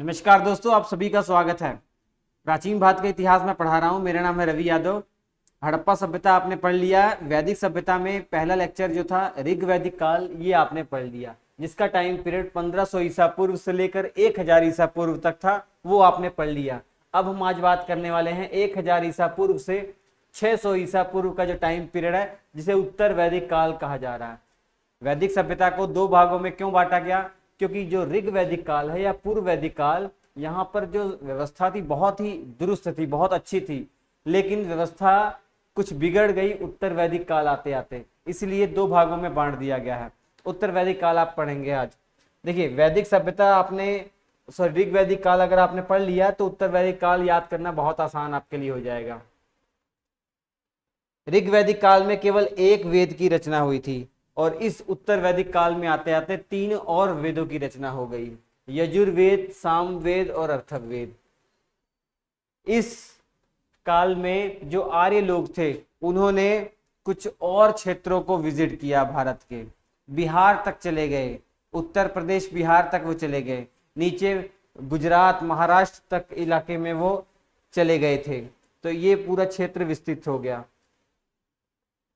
नमस्कार दोस्तों आप सभी का स्वागत है प्राचीन भारत के इतिहास में पढ़ा रहा हूँ मेरा नाम है रवि यादव हड़प्पा सभ्यता आपने पढ़ लिया वैदिक सभ्यता में पहला लेक्चर जो था ऋग वैदिक काल ये आपने पढ़ लिया जिसका टाइम पीरियड 1500 ईसा पूर्व से लेकर 1000 ईसा पूर्व तक था वो आपने पढ़ लिया अब हम आज बात करने वाले हैं हजार ईसा पूर्व से 600 ईसा पूर्व का जो टाइम पीरियड है जिसे उत्तर वैदिक काल कहा जा रहा है वैदिक सभ्यता को दो भागों में क्यों बांटा गया क्योंकि जो ऋग वैदिक काल है या पूर्व वैदिक काल यहाँ पर जो व्यवस्था थी बहुत ही दुरुस्त थी बहुत अच्छी थी लेकिन व्यवस्था कुछ बिगड़ गई उत्तर वैदिक काल आते आते इसलिए दो भागों में बांट दिया गया है उत्तर वैदिक काल आप पढ़ेंगे आज देखिए वैदिक सभ्यता आपने सॉरी ऋग वैदिक काल अगर आपने पढ़ लिया तो उत्तर वैदिक काल याद करना बहुत आसान आपके लिए हो जाएगा ऋग वैदिक काल में केवल एक वेद की रचना हुई थी और इस उत्तर वैदिक काल में आते आते तीन और वेदों की रचना हो गई यजुर्वेद सामवेद और अर्थवेद इस काल में जो आर्य लोग थे उन्होंने कुछ और क्षेत्रों को विजिट किया भारत के बिहार तक चले गए उत्तर प्रदेश बिहार तक वो चले गए नीचे गुजरात महाराष्ट्र तक इलाके में वो चले गए थे तो ये पूरा क्षेत्र विस्तृत हो गया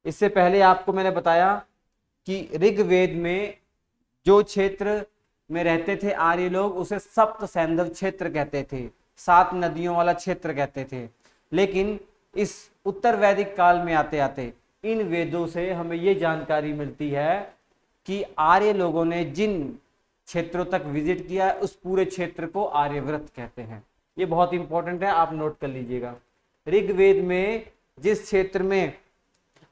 इससे पहले आपको मैंने बताया कि ऋग्वेद में जो क्षेत्र में रहते थे आर्य लोग उसे सप्त सैंधव क्षेत्र कहते थे सात नदियों वाला क्षेत्र कहते थे लेकिन इस उत्तर वैदिक काल में आते आते इन वेदों से हमें ये जानकारी मिलती है कि आर्य लोगों ने जिन क्षेत्रों तक विजिट किया है उस पूरे क्षेत्र को आर्यव्रत कहते हैं ये बहुत इंपॉर्टेंट है आप नोट कर लीजिएगा ऋग्वेद में जिस क्षेत्र में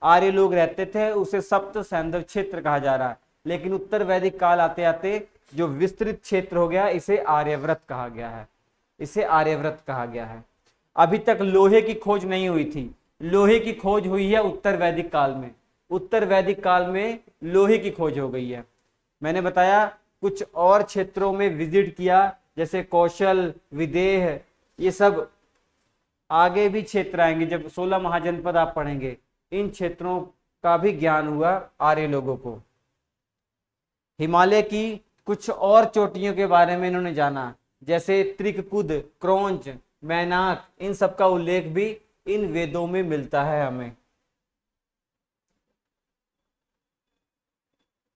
आर्य लोग रहते थे उसे सप्त सैंधव क्षेत्र कहा जा रहा है लेकिन उत्तर वैदिक काल आते आते जो विस्तृत क्षेत्र हो गया इसे आर्यव्रत कहा गया है इसे आर्यव्रत कहा गया है अभी तक लोहे की खोज नहीं हुई थी लोहे की खोज हुई है उत्तर वैदिक काल में उत्तर वैदिक काल में लोहे की खोज हो गई है मैंने बताया कुछ और क्षेत्रों में विजिट किया जैसे कौशल विदेह ये सब आगे भी क्षेत्र आएंगे जब सोलह महाजनपद आप पढ़ेंगे इन क्षेत्रों का भी ज्ञान हुआ आर्य लोगों को हिमालय की कुछ और चोटियों के बारे में इन्होंने जाना जैसे त्रिककुद क्रोंच मैनाक इन सब का उल्लेख भी इन वेदों में मिलता है हमें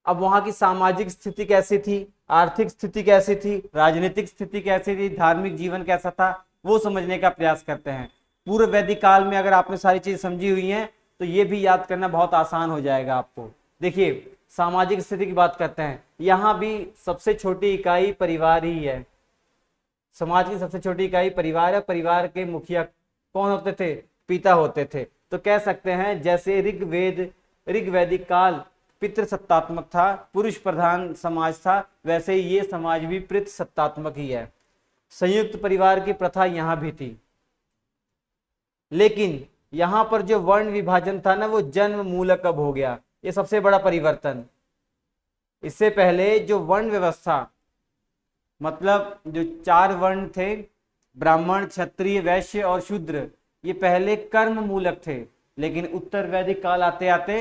अब वहां की सामाजिक स्थिति कैसी थी आर्थिक स्थिति कैसी थी राजनीतिक स्थिति कैसी थी धार्मिक जीवन कैसा था वो समझने का प्रयास करते हैं पूर्व वैदिक काल में अगर आपने सारी चीज समझी हुई है तो ये भी याद करना बहुत आसान हो जाएगा आपको देखिए सामाजिक स्थिति की बात करते हैं यहाँ भी सबसे छोटी इकाई परिवार ही है समाज की सबसे छोटी इकाई परिवार है परिवार के मुखिया कौन होते थे पिता होते थे तो कह सकते हैं जैसे ऋग्वेद ऋग्वैदिक काल पितृसत्तात्मक था पुरुष प्रधान समाज था वैसे ये समाज भी सत्तात्मक ही है संयुक्त परिवार की प्रथा यहाँ भी थी लेकिन यहाँ पर जो वर्ण विभाजन था ना वो जन्म मूलक अब हो गया ये सबसे बड़ा परिवर्तन इससे पहले जो वर्ण व्यवस्था मतलब जो चार वर्ण थे ब्राह्मण क्षत्रिय वैश्य और शूद्र ये पहले कर्म मूलक थे लेकिन उत्तर वैदिक काल आते आते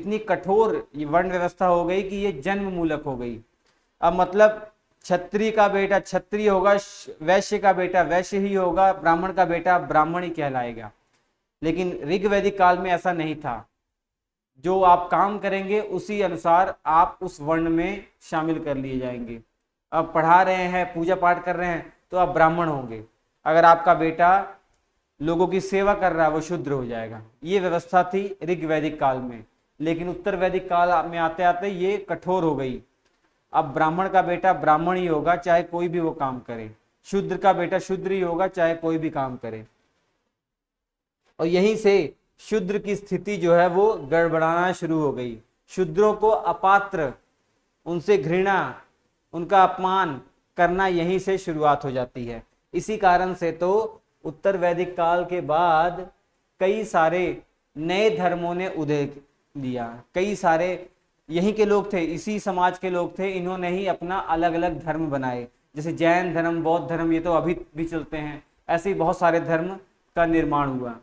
इतनी कठोर ये वर्ण व्यवस्था हो गई कि ये जन्म मूलक हो गई अब मतलब क्षत्रिय का बेटा क्षत्रिय होगा वैश्य का बेटा वैश्य ही होगा ब्राह्मण का बेटा ब्राह्मण ही कहलाएगा लेकिन ऋग वैदिक काल में ऐसा नहीं था जो आप काम करेंगे उसी अनुसार आप उस वर्ण में शामिल कर लिए जाएंगे अब पढ़ा रहे हैं पूजा पाठ कर रहे हैं तो आप ब्राह्मण होंगे अगर आपका बेटा लोगों की सेवा कर रहा है वो शुद्र हो जाएगा ये व्यवस्था थी ऋग वैदिक काल में लेकिन उत्तर वैदिक काल में आते आते ये कठोर हो गई अब ब्राह्मण का बेटा ब्राह्मण ही होगा चाहे कोई भी वो काम करे शुद्र का बेटा शुद्र ही होगा चाहे कोई भी काम करे और यहीं से शूद्र की स्थिति जो है वो गड़बड़ाना शुरू हो गई शूद्रों को अपात्र उनसे घृणा उनका अपमान करना यहीं से शुरुआत हो जाती है इसी कारण से तो उत्तर वैदिक काल के बाद कई सारे नए धर्मों ने उदय लिया कई सारे यहीं के लोग थे इसी समाज के लोग थे इन्होंने ही अपना अलग अलग धर्म बनाए जैसे जैन धर्म बौद्ध धर्म ये तो अभी भी चलते हैं ऐसे ही बहुत सारे धर्म का निर्माण हुआ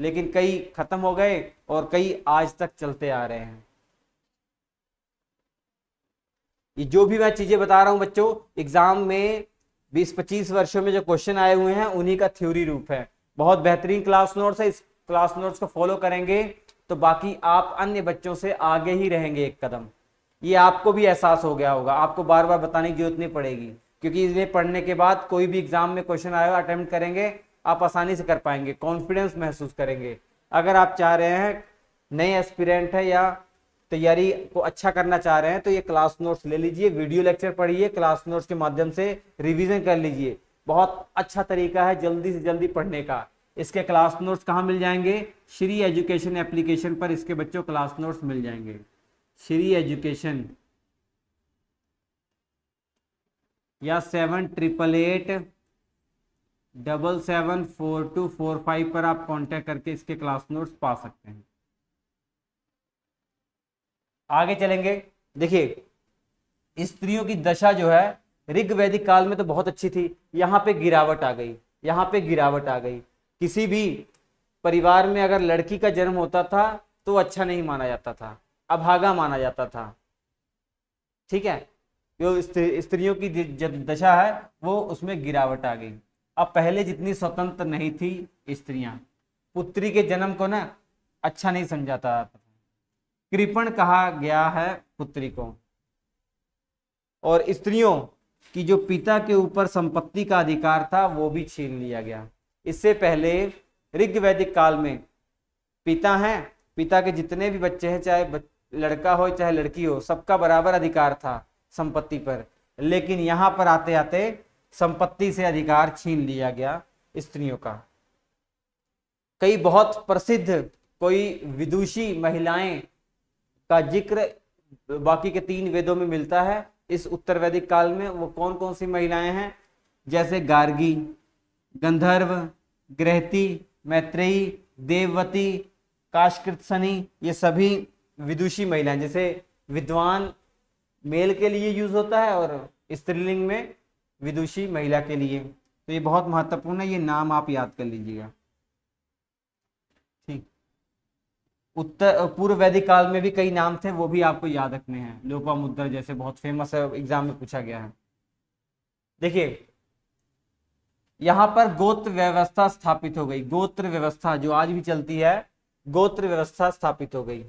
लेकिन कई खत्म हो गए और कई आज तक चलते आ रहे हैं ये जो भी मैं चीजें बता रहा हूं बच्चों एग्जाम में 20-25 वर्षों में जो क्वेश्चन आए हुए हैं उन्हीं का थ्योरी रूप है बहुत बेहतरीन क्लास नोट्स है इस क्लास नोट्स को फॉलो करेंगे तो बाकी आप अन्य बच्चों से आगे ही रहेंगे एक कदम ये आपको भी एहसास हो गया होगा आपको बार बार बताने की जरूरत नहीं पड़ेगी क्योंकि इन्हें पढ़ने के बाद कोई भी एग्जाम में क्वेश्चन आएगा अटेम्प्ट करेंगे आप आसानी से कर पाएंगे कॉन्फिडेंस महसूस करेंगे अगर आप चाह रहे हैं नए एस्पिरेंट है या तैयारी को अच्छा करना चाह रहे हैं तो ये क्लास नोट्स ले लीजिए वीडियो लेक्चर पढ़िए क्लास नोट्स के माध्यम से रिवीजन कर लीजिए बहुत अच्छा तरीका है जल्दी से जल्दी पढ़ने का इसके क्लास नोट्स कहाँ मिल जाएंगे श्री एजुकेशन एप्लीकेशन पर इसके बच्चों क्लास नोट्स मिल जाएंगे श्री एजुकेशन या seven triple eight double seven four two four five पर आप कांटेक्ट करके इसके क्लास नोट्स पा सकते हैं आगे चलेंगे देखिए स्त्रियों की दशा जो है ऋग वैदिक काल में तो बहुत अच्छी थी यहाँ पे गिरावट आ गई यहाँ पे गिरावट आ गई किसी भी परिवार में अगर लड़की का जन्म होता था तो अच्छा नहीं माना जाता था अभागा माना जाता था ठीक है जो स्त्रियों की दशा है वो उसमें गिरावट आ गई अब पहले जितनी स्वतंत्र नहीं थी स्त्रियां पुत्री के जन्म को ना अच्छा नहीं समझाता कृपण कहा गया है पुत्री को और स्त्रियों की जो पिता के ऊपर संपत्ति का अधिकार था वो भी छीन लिया गया इससे पहले ऋग वैदिक काल में पिता हैं पिता के जितने भी बच्चे हैं चाहे लड़का हो चाहे लड़की हो सबका बराबर अधिकार था संपत्ति पर लेकिन यहाँ पर आते आते संपत्ति से अधिकार छीन लिया गया स्त्रियों का कई बहुत प्रसिद्ध कोई विदुषी महिलाएं का जिक्र बाकी के तीन वेदों में मिलता है इस उत्तर वैदिक काल में वो कौन कौन सी महिलाएं हैं जैसे गार्गी गंधर्व ग्रहती मैत्रेयी देववती सनी ये सभी विदुषी महिलाएं जैसे विद्वान मेल के लिए यूज होता है और स्त्रीलिंग में विदुषी महिला के लिए तो ये बहुत महत्वपूर्ण है ये नाम आप याद कर लीजिएगा ठीक उत्तर पूर्व वैदिक काल में भी कई नाम थे वो भी आपको याद रखने हैं लोपा मुद्र जैसे बहुत फेमस है एग्जाम में पूछा गया है देखिए यहां पर गोत्र व्यवस्था स्थापित हो गई गोत्र व्यवस्था जो आज भी चलती है गोत्र व्यवस्था स्थापित हो गई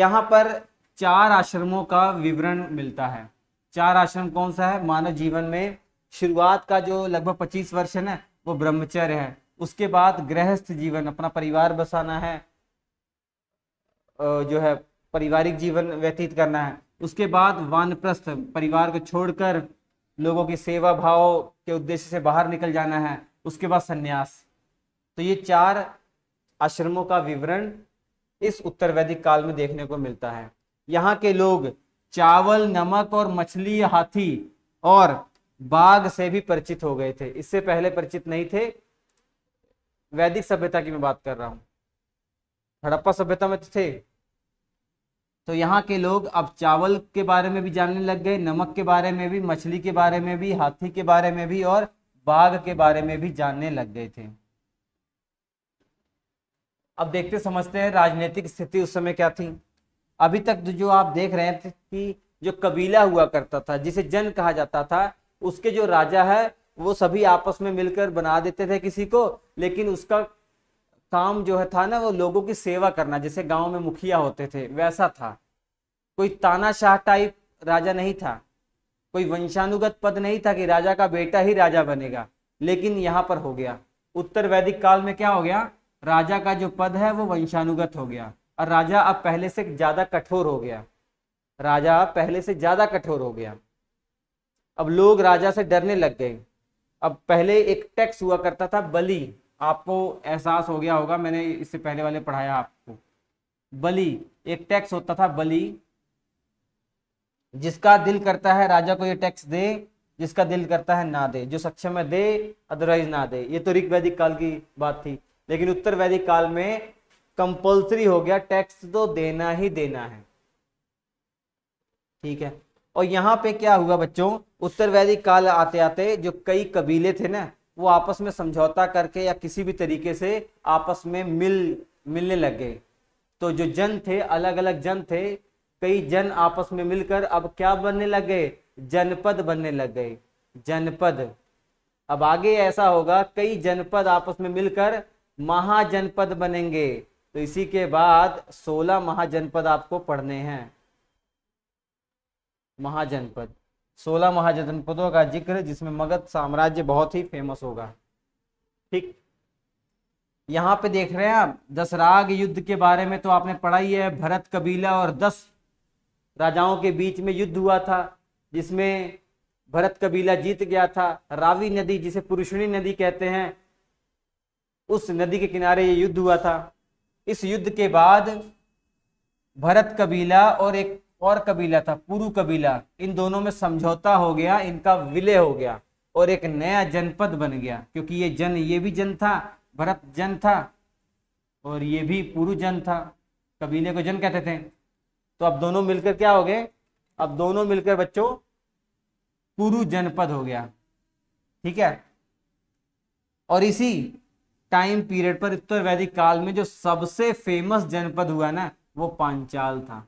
यहाँ पर चार आश्रमों का विवरण मिलता है चार आश्रम कौन सा है मानव जीवन में शुरुआत का जो लगभग पच्चीस वर्ष है ना वो ब्रह्मचर्य है उसके बाद गृहस्थ जीवन अपना परिवार बसाना है जो है पारिवारिक जीवन व्यतीत करना है उसके बाद वानप्रस्थ परिवार को छोड़कर लोगों की सेवा भाव के उद्देश्य से बाहर निकल जाना है उसके बाद सन्यास तो ये चार आश्रमों का विवरण इस उत्तर वैदिक काल में देखने को मिलता है यहाँ के लोग चावल नमक और मछली हाथी और बाघ से भी परिचित हो गए थे इससे पहले परिचित नहीं थे वैदिक सभ्यता की मैं बात कर रहा हूं हड़प्पा सभ्यता में तो थे तो यहाँ के लोग अब चावल के बारे में भी जानने लग गए नमक के बारे में भी मछली के बारे में भी हाथी के बारे में भी और बाघ के बारे में भी जानने लग गए थे अब देखते समझते हैं राजनीतिक स्थिति उस समय क्या थी अभी तक जो आप देख रहे थे कि जो कबीला हुआ करता था जिसे जन कहा जाता था उसके जो राजा है वो सभी आपस में मिलकर बना देते थे किसी को लेकिन उसका काम जो है था ना वो लोगों की सेवा करना जैसे गांव में मुखिया होते थे वैसा था कोई तानाशाह टाइप राजा नहीं था कोई वंशानुगत पद नहीं था कि राजा का बेटा ही राजा बनेगा लेकिन यहाँ पर हो गया उत्तर वैदिक काल में क्या हो गया राजा का जो पद है वो वंशानुगत हो गया और राजा अब पहले से ज्यादा कठोर हो गया राजा पहले से ज्यादा कठोर हो गया अब लोग राजा से डरने लग गए अब पहले एक टैक्स हुआ करता था बलि आपको एहसास हो गया होगा मैंने इससे पहले वाले पढ़ाया आपको बलि एक टैक्स होता था बलि जिसका दिल करता है राजा को ये टैक्स दे जिसका दिल करता है ना दे जो सक्षम है दे अदरवाइज ना दे ये तो ऋग वैदिक काल की बात थी लेकिन उत्तर वैदिक काल में कंपल्सरी हो गया टैक्स तो देना ही देना है ठीक है और यहां पे क्या हुआ बच्चों उत्तर वैदिक काल आते आते जो कई कबीले थे ना वो आपस में समझौता करके या किसी भी तरीके से आपस में मिल मिलने लग गए तो जो जन थे अलग अलग जन थे कई जन आपस में मिलकर अब क्या बनने लग गए जनपद बनने लग गए जनपद अब आगे ऐसा होगा कई जनपद आपस में मिलकर महाजनपद बनेंगे तो इसी के बाद 16 महाजनपद आपको पढ़ने हैं महाजनपद सोलह महाजनपदों का जिक्र जिसमें मगध साम्राज्य बहुत ही फेमस होगा ठीक यहाँ पे देख रहे हैं आप दसराग युद्ध के बारे में तो आपने पढ़ा ही है भरत कबीला और दस राजाओं के बीच में युद्ध हुआ था जिसमें भरत कबीला जीत गया था रावी नदी जिसे पुरुषणी नदी कहते हैं उस नदी के किनारे ये युद्ध हुआ था इस युद्ध के बाद भरत कबीला और एक और कबीला था पुरु कबीला इन दोनों में समझौता हो गया इनका विलय हो गया और एक नया जनपद बन गया क्योंकि ये जन ये भी जन था भरत जन था और ये भी पुरु जन था कबीले को जन कहते थे तो अब दोनों मिलकर क्या हो गए अब दोनों मिलकर बच्चों पुरु जनपद हो गया ठीक है और इसी टाइम पीरियड पर उत्तर वैदिक काल में जो सबसे फेमस जनपद हुआ ना वो पांचाल था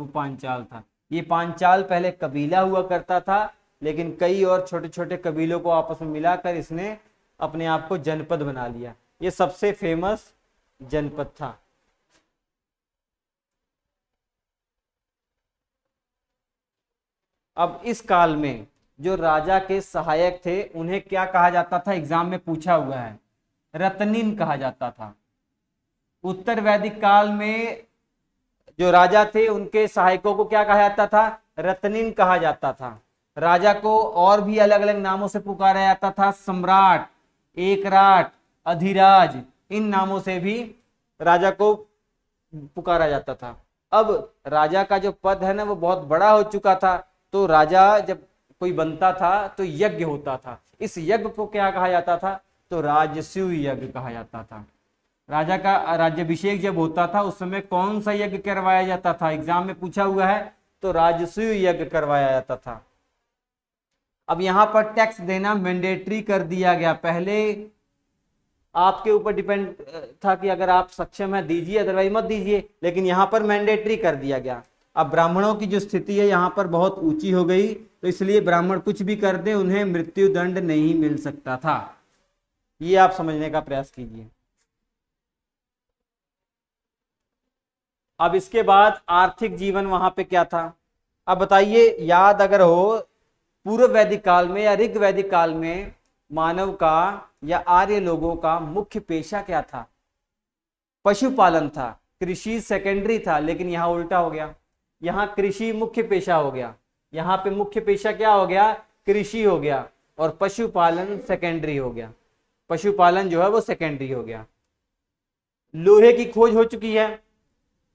वो पांचाल था ये पांचाल पहले कबीला हुआ करता था लेकिन कई और छोटे छोटे कबीलों को आपस में मिलाकर इसने अपने आप को जनपद बना लिया ये सबसे फेमस जनपद था अब इस काल में जो राजा के सहायक थे उन्हें क्या कहा जाता था एग्जाम में पूछा हुआ है रतनिन कहा जाता था उत्तर वैदिक काल में जो राजा थे उनके सहायकों को क्या कहा जाता था रत्निन कहा जाता था राजा को और भी अलग अलग नामों से पुकारा जाता था सम्राट एकराट अधिराज इन नामों से भी राजा को पुकारा जाता था अब राजा का जो पद है ना वो बहुत बड़ा हो चुका था तो राजा जब कोई बनता था तो यज्ञ होता था इस यज्ञ को क्या कहा जाता था तो राजस्व यज्ञ कहा जाता था राजा का राज्यभिषेक जब होता था उस समय कौन सा यज्ञ करवाया जाता था एग्जाम में पूछा हुआ है तो राजस्व यज्ञ करवाया जाता था अब यहाँ पर टैक्स देना मैंडेटरी कर दिया गया पहले आपके ऊपर डिपेंड था कि अगर आप सक्षम है दीजिए अदरवाइज मत दीजिए लेकिन यहां पर मैंडेटरी कर दिया गया अब ब्राह्मणों की जो स्थिति है यहां पर बहुत ऊंची हो गई तो इसलिए ब्राह्मण कुछ भी कर दे उन्हें मृत्यु दंड नहीं मिल सकता था ये आप समझने का प्रयास कीजिए अब इसके बाद आर्थिक जीवन वहां पे क्या था अब बताइए याद अगर हो पूर्व वैदिक काल में या ऋग वैदिक काल में मानव का या आर्य लोगों का मुख्य पेशा क्या था पशुपालन था कृषि सेकेंडरी था लेकिन यहाँ उल्टा हो गया यहाँ कृषि मुख्य पेशा हो गया यहाँ पे मुख्य पेशा क्या हो गया कृषि हो गया और पशुपालन सेकेंडरी हो गया पशुपालन जो है वो सेकेंडरी हो गया लोहे की खोज हो चुकी है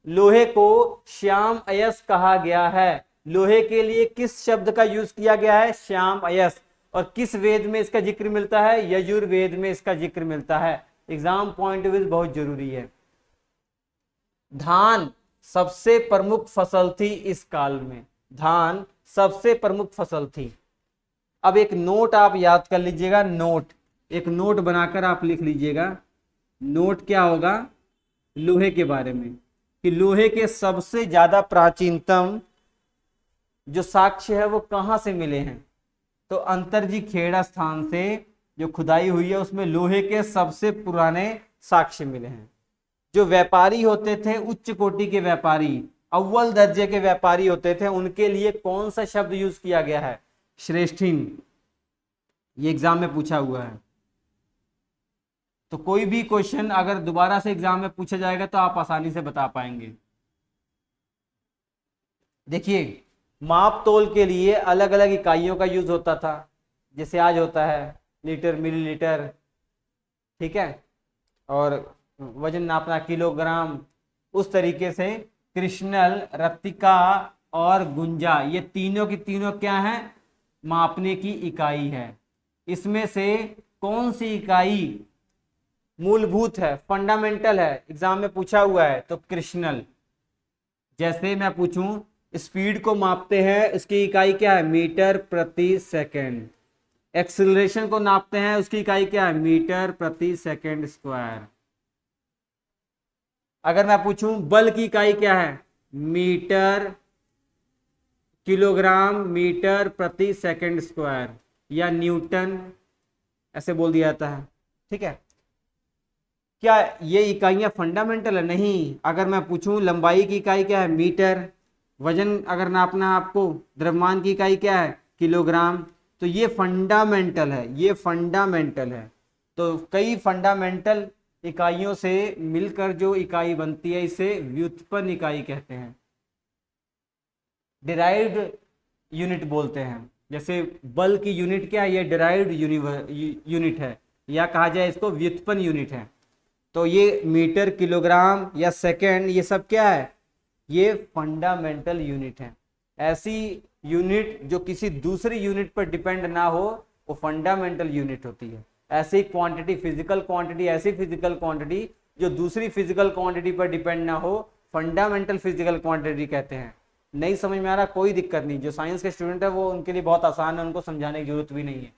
लोहे को श्याम अयस कहा गया है लोहे के लिए किस शब्द का यूज किया गया है श्याम अयस और किस वेद में इसका जिक्र मिलता है यजुर्वेद में इसका जिक्र मिलता है एग्जाम पॉइंट ऑफ बहुत जरूरी है धान सबसे प्रमुख फसल थी इस काल में धान सबसे प्रमुख फसल थी अब एक नोट आप याद कर लीजिएगा नोट एक नोट बनाकर आप लिख लीजिएगा नोट क्या होगा लोहे के बारे में कि लोहे के सबसे ज्यादा प्राचीनतम जो साक्ष्य है वो कहां से मिले हैं तो अंतर जी खेड़ा स्थान से जो खुदाई हुई है उसमें लोहे के सबसे पुराने साक्ष्य मिले हैं जो व्यापारी होते थे उच्च कोटि के व्यापारी अव्वल दर्जे के व्यापारी होते थे उनके लिए कौन सा शब्द यूज किया गया है श्रेष्ठिन ये एग्जाम में पूछा हुआ है तो कोई भी क्वेश्चन अगर दोबारा से एग्जाम में पूछा जाएगा तो आप आसानी से बता पाएंगे देखिए माप तोल के लिए अलग अलग इकाइयों का यूज होता था जैसे आज होता है लीटर मिलीलीटर ठीक है और वजन नापना किलोग्राम उस तरीके से कृष्णल रतिका और गुंजा ये तीनों की तीनों क्या हैं मापने की इकाई है इसमें से कौन सी इकाई मूलभूत है फंडामेंटल है एग्जाम में पूछा हुआ है तो कृष्णल जैसे मैं पूछूं स्पीड को मापते हैं उसकी इकाई क्या है मीटर प्रति सेकंड एक्सिलेशन को नापते हैं उसकी इकाई क्या है मीटर प्रति सेकंड स्क्वायर अगर मैं पूछूं बल की इकाई क्या है मीटर किलोग्राम मीटर प्रति सेकंड स्क्वायर या न्यूटन ऐसे बोल दिया जाता है ठीक है क्या ये इकाइयाँ फंडामेंटल है नहीं अगर मैं पूछूं लंबाई की इकाई क्या है मीटर वजन अगर नापना आपको द्रव्यमान की इकाई क्या है किलोग्राम तो ये फंडामेंटल है ये फंडामेंटल है तो कई फंडामेंटल इकाइयों से मिलकर जो इकाई बनती है इसे व्युत्पन्न इकाई कहते हैं डिराइव्ड यूनिट बोलते हैं जैसे बल की यूनिट क्या है ये डिराइव्ड यूनिट है या कहा जाए इसको व्युत्पन्न यूनिट है तो ये मीटर किलोग्राम या सेकेंड ये सब क्या है ये फंडामेंटल यूनिट है ऐसी यूनिट जो किसी दूसरी यूनिट पर डिपेंड ना हो वो फंडामेंटल यूनिट होती है ऐसी क्वांटिटी फिजिकल क्वांटिटी ऐसी फिजिकल क्वांटिटी जो दूसरी फिजिकल क्वांटिटी पर डिपेंड ना हो फंडामेंटल फिजिकल क्वांटिटी कहते हैं नहीं समझ में आ रहा कोई दिक्कत नहीं जो साइंस के स्टूडेंट है वो उनके लिए बहुत आसान है उनको समझाने की जरूरत भी नहीं है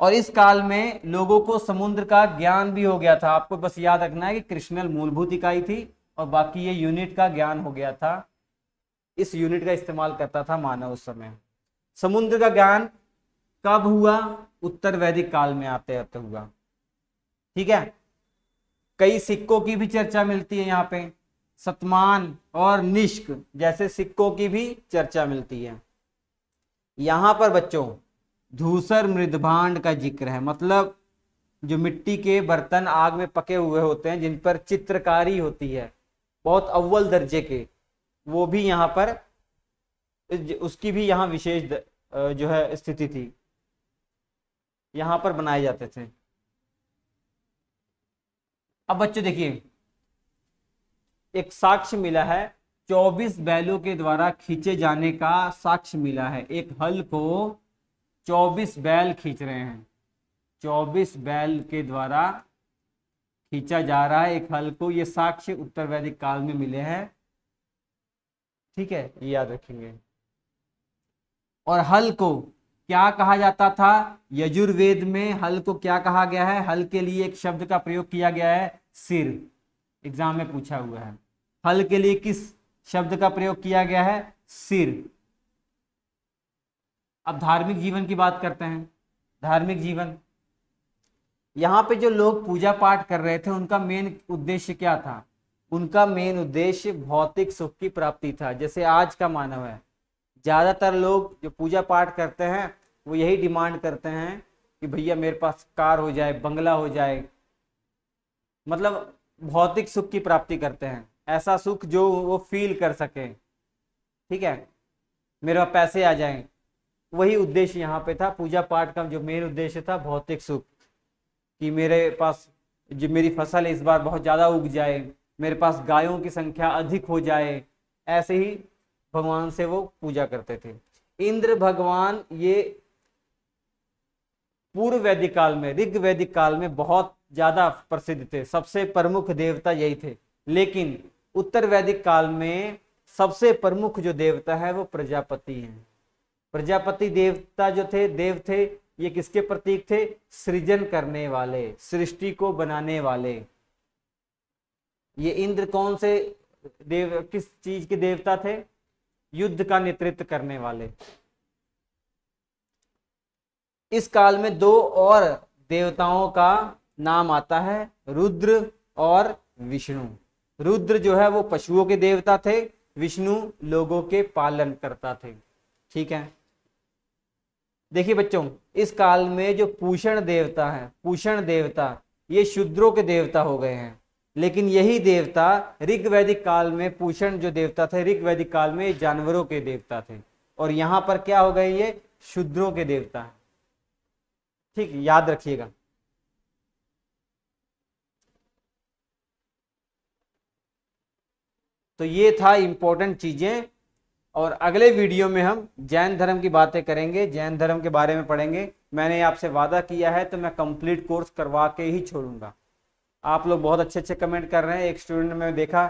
और इस काल में लोगों को समुद्र का ज्ञान भी हो गया था आपको बस याद रखना है कि कृष्णल मूलभूत इकाई थी और बाकी ये यूनिट का ज्ञान हो गया था इस यूनिट का इस्तेमाल करता था मानव उस समय समुद्र का ज्ञान कब हुआ उत्तर वैदिक काल में आते आते हुआ ठीक है कई सिक्कों की भी चर्चा मिलती है यहाँ पे सतमान और निष्क जैसे सिक्कों की भी चर्चा मिलती है यहां पर बच्चों धूसर मृदभांड का जिक्र है मतलब जो मिट्टी के बर्तन आग में पके हुए होते हैं जिन पर चित्रकारी होती है बहुत अव्वल दर्जे के वो भी यहाँ पर उसकी भी यहाँ विशेष जो है स्थिति थी यहाँ पर बनाए जाते थे अब बच्चों देखिए एक साक्ष्य मिला है 24 बैलों के द्वारा खींचे जाने का साक्ष्य मिला है एक हल को 24 बैल खींच रहे हैं 24 बैल के द्वारा खींचा जा रहा है एक हल को ये साक्ष्य उत्तर वैदिक काल में मिले हैं ठीक है ये याद रखेंगे और हल को क्या कहा जाता था यजुर्वेद में हल को क्या कहा गया है हल के लिए एक शब्द का प्रयोग किया गया है सिर एग्जाम में पूछा हुआ है हल के लिए किस शब्द का प्रयोग किया गया है सिर अब धार्मिक जीवन की बात करते हैं धार्मिक जीवन यहाँ पे जो लोग पूजा पाठ कर रहे थे उनका मेन उद्देश्य क्या था उनका मेन उद्देश्य भौतिक सुख की प्राप्ति था जैसे आज का मानव है ज़्यादातर लोग जो पूजा पाठ करते हैं वो यही डिमांड करते हैं कि भैया मेरे पास कार हो जाए बंगला हो जाए मतलब भौतिक सुख की प्राप्ति करते हैं ऐसा सुख जो वो फील कर सके ठीक है मेरे पास पैसे आ जाएं वही उद्देश्य यहाँ पे था पूजा पाठ का जो मेन उद्देश्य था भौतिक सुख कि मेरे पास जो मेरी फसल इस बार बहुत ज़्यादा उग जाए मेरे पास गायों की संख्या अधिक हो जाए ऐसे ही भगवान से वो पूजा करते थे इंद्र भगवान ये पूर्व वैदिक काल में ऋग वैदिक काल में बहुत ज़्यादा प्रसिद्ध थे सबसे प्रमुख देवता यही थे लेकिन उत्तर वैदिक काल में सबसे प्रमुख जो देवता है वो प्रजापति हैं प्रजापति देवता जो थे देव थे ये किसके प्रतीक थे सृजन करने वाले सृष्टि को बनाने वाले ये इंद्र कौन से देव किस चीज के देवता थे युद्ध का नेतृत्व करने वाले इस काल में दो और देवताओं का नाम आता है रुद्र और विष्णु रुद्र जो है वो पशुओं के देवता थे विष्णु लोगों के पालन करता थे ठीक है देखिए बच्चों इस काल में जो पूषण देवता हैं पूषण देवता ये शूद्रों के देवता हो गए हैं लेकिन यही देवता ऋग्वैदिक काल में पूषण जो देवता थे ऋग्वैदिक काल में जानवरों के देवता थे और यहां पर क्या हो गए ये शूद्रों के देवता ठीक याद रखिएगा तो ये था इंपॉर्टेंट चीजें और अगले वीडियो में हम जैन धर्म की बातें करेंगे जैन धर्म के बारे में पढ़ेंगे मैंने आपसे वादा किया है तो मैं कंप्लीट कोर्स करवा के ही छोड़ूंगा आप लोग बहुत अच्छे अच्छे कमेंट कर रहे हैं एक स्टूडेंट में देखा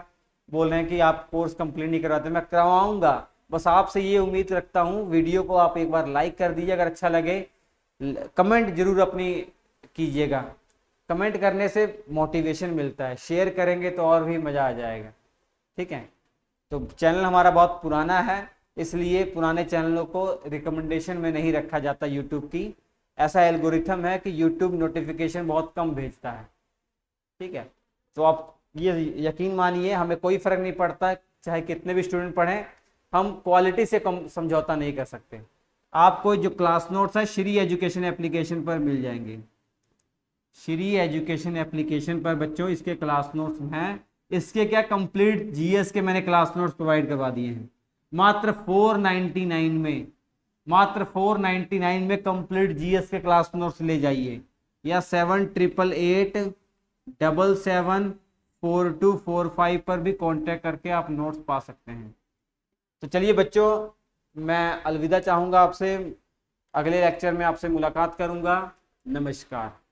बोल रहे हैं कि आप कोर्स कंप्लीट नहीं करवाते मैं करवाऊंगा बस आपसे ये उम्मीद रखता हूँ वीडियो को आप एक बार लाइक कर दीजिए अगर अच्छा लगे कमेंट जरूर अपनी कीजिएगा कमेंट करने से मोटिवेशन मिलता है शेयर करेंगे तो और भी मज़ा आ जाएगा ठीक है तो चैनल हमारा बहुत पुराना है इसलिए पुराने चैनलों को रिकमेंडेशन में नहीं रखा जाता यूट्यूब की ऐसा एल्गोरिथम है कि यूट्यूब नोटिफिकेशन बहुत कम भेजता है ठीक है तो आप ये यकीन मानिए हमें कोई फर्क नहीं पड़ता चाहे कितने भी स्टूडेंट पढ़ें हम क्वालिटी से कम समझौता नहीं कर सकते आपको जो क्लास नोट्स हैं श्री एजुकेशन एप्लीकेशन पर मिल जाएंगे श्री एजुकेशन एप्लीकेशन पर बच्चों इसके क्लास नोट्स हैं इसके क्या कंप्लीट जीएस के मैंने क्लास नोट्स प्रोवाइड करवा दिए हैं मात्र 499 में मात्र 499 में कंप्लीट जीएस के क्लास नोट्स ले जाइए या seven triple eight double seven four two four five पर भी कांटेक्ट करके आप नोट्स पा सकते हैं तो चलिए बच्चों मैं अलविदा चाहूँगा आपसे अगले लेक्चर में आपसे मुलाकात करूँगा नमस्कार